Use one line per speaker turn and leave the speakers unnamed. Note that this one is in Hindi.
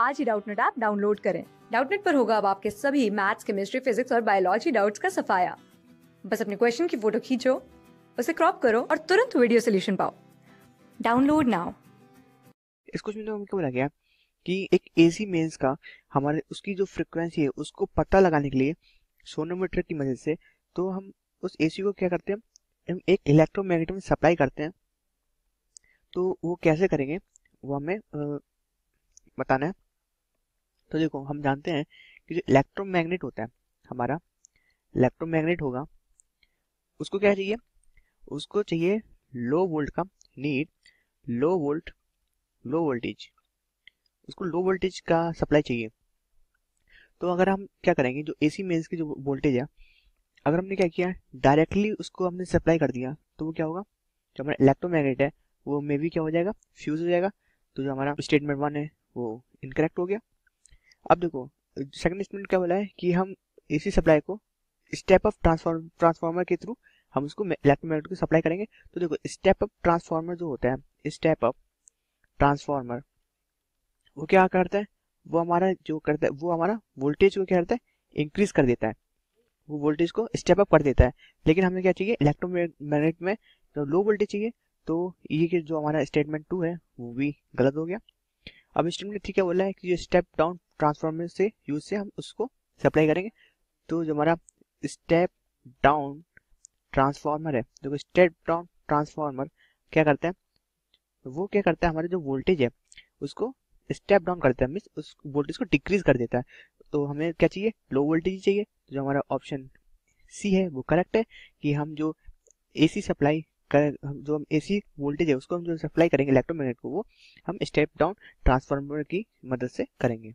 आज ही डाउटनेट ऐप डाउनलोड करें डाउटनेट पर होगा अब आपके सभी मैथ्स केमिस्ट्री फिजिक्स और बायोलॉजी डाउट्स का सफाया बस अपने क्वेश्चन की फोटो खींचो उसे क्रॉप करो और तुरंत वीडियो सोल्यूशन पाओ डाउनलोड नाउ
इस क्वेश्चन में तो हमको बोला गया कि एक एसी मेल्स का हमारे उसकी जो फ्रिक्वेंसी है उसको पता लगाने के लिए सोनोमीटर की मदद से तो हम उस एसी को क्या करते हैं हम एक इलेक्ट्रोमैग्नेट में सप्लाई करते हैं तो वो कैसे करेंगे वो हमें बताना है तो देखो हम जानते हैं कि जो इलेक्ट्रोमैग्नेट होता है हमारा इलेक्ट्रोमैग्नेट होगा उसको क्या चाहिए उसको चाहिए लो वोल्ट का need low volt low voltage उसको लो वोल्टेज का सप्लाई चाहिए तो अगर हम क्या करेंगे जो एसी मेन्स की जो वोल्टेज है अगर हमने क्या किया डायरेक्टली उसको हमने सप्लाई कर दिया तो वो क्या होगा जो हमारा इलेक्ट्रोमैग्नेट है वो मे भी क्या हो जाएगा फ्यूज हो जाएगा तो जो हमारा स्टेटमेंट वन है वो इनकरेक्ट हो गया अब देखो सेकंड स्टेटमेंट क्या बोला है कि हम एसी सप्लाई को स्टेप अप ट्रांसफॉर्म ट्रांसफार्मर के थ्रू हम उसको इलेक्ट्रोमैग्नेट को सप्लाई करेंगे तो देखो स्टेप अप ट्रांसफार्मर जो होता है स्टेप अप ट्रांसफार्मर वो क्या करता है वो हमारा जो करता है वो हमारा वोल्टेज को क्या करता है इंक्रीज कर देता है वो वोल्टेज को स्टेप अप कर देता है लेकिन हमें क्या चाहिए इलेक्ट्रोमैग्नेट में जब लो वोल्टेज चाहिए तो ये जो हमारा स्टेटमेंट टू है वो भी गलत हो गया अब स्टेटमेंट थ्री क्या बोला है कि जो स्टेप डाउन ट्रांसफॉर्मर से यूज से हम उसको सप्लाई करेंगे तो जो हमारा स्टेप डाउन ट्रांसफार्मर है देखो स्टेप डाउन ट्रांसफार्मर क्या करता है वो क्या करता है हमारे जो वोल्टेज है उसको स्टेप डाउन करता है मीन्स उस वोल्टेज को डिक्रीज कर देता है तो हमें क्या चाहिए लो वोल्टेज चाहिए तो जो हमारा ऑप्शन सी है वो करेक्ट है कि हम जो एसी सप्लाई कर जो हम एसी वोल्टेज है उसको हम जो सप्लाई करेंगे इलेक्ट्रोमैग्नेट को वो हम स्टेप डाउन ट्रांसफार्मर की मदद से करेंगे